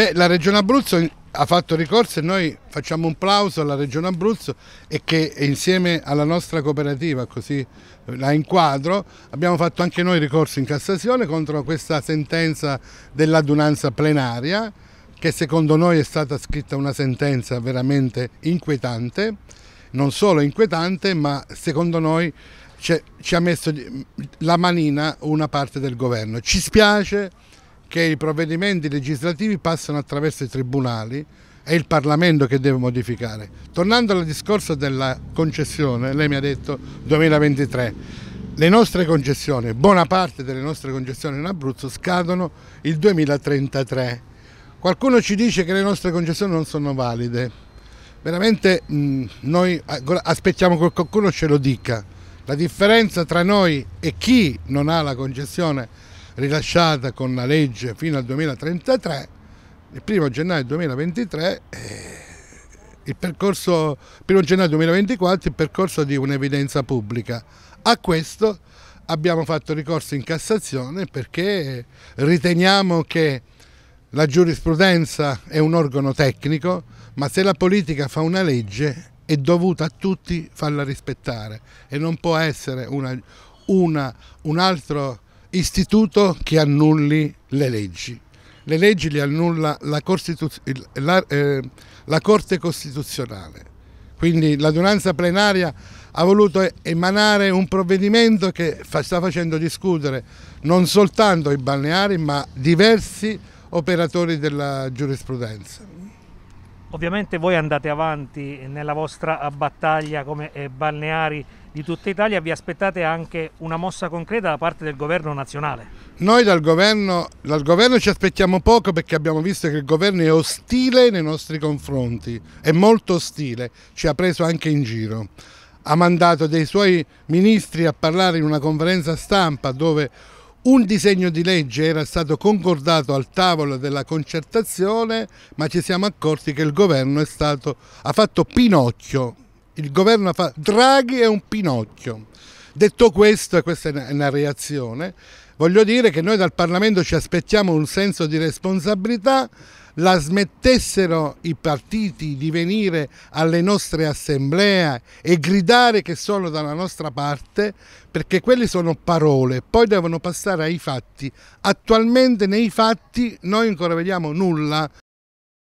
Beh, la Regione Abruzzo ha fatto ricorso e noi facciamo un plauso alla Regione Abruzzo e che insieme alla nostra cooperativa, così eh, la inquadro, abbiamo fatto anche noi ricorso in Cassazione contro questa sentenza dell'adunanza plenaria che secondo noi è stata scritta una sentenza veramente inquietante, non solo inquietante ma secondo noi ci ha messo la manina una parte del governo. Ci spiace che i provvedimenti legislativi passano attraverso i tribunali è il Parlamento che deve modificare. Tornando al discorso della concessione, lei mi ha detto 2023, le nostre concessioni, buona parte delle nostre concessioni in Abruzzo scadono il 2033. Qualcuno ci dice che le nostre concessioni non sono valide. Veramente mh, mm, noi aspettiamo che qualcuno ce lo dica. La differenza tra noi e chi non ha la concessione rilasciata con la legge fino al 2033, il 1 gennaio 2023 eh, il percorso, 1 gennaio 2024 il percorso di un'evidenza pubblica. A questo abbiamo fatto ricorso in Cassazione perché riteniamo che la giurisprudenza è un organo tecnico, ma se la politica fa una legge è dovuta a tutti farla rispettare e non può essere una, una, un altro istituto che annulli le leggi. Le leggi le annulla la, la, eh, la Corte Costituzionale. Quindi l'adunanza plenaria ha voluto emanare un provvedimento che fa, sta facendo discutere non soltanto i balneari ma diversi operatori della giurisprudenza. Ovviamente voi andate avanti nella vostra battaglia come eh, balneari di tutta Italia, vi aspettate anche una mossa concreta da parte del governo nazionale? Noi dal governo, dal governo ci aspettiamo poco perché abbiamo visto che il governo è ostile nei nostri confronti, è molto ostile, ci ha preso anche in giro. Ha mandato dei suoi ministri a parlare in una conferenza stampa dove un disegno di legge era stato concordato al tavolo della concertazione, ma ci siamo accorti che il governo stato, ha fatto Pinocchio. Il governo ha fatto Draghi è un Pinocchio. Detto questo, questa è una reazione, voglio dire che noi dal Parlamento ci aspettiamo un senso di responsabilità, la smettessero i partiti di venire alle nostre assemblee e gridare che sono dalla nostra parte, perché quelle sono parole, poi devono passare ai fatti. Attualmente nei fatti noi ancora vediamo nulla,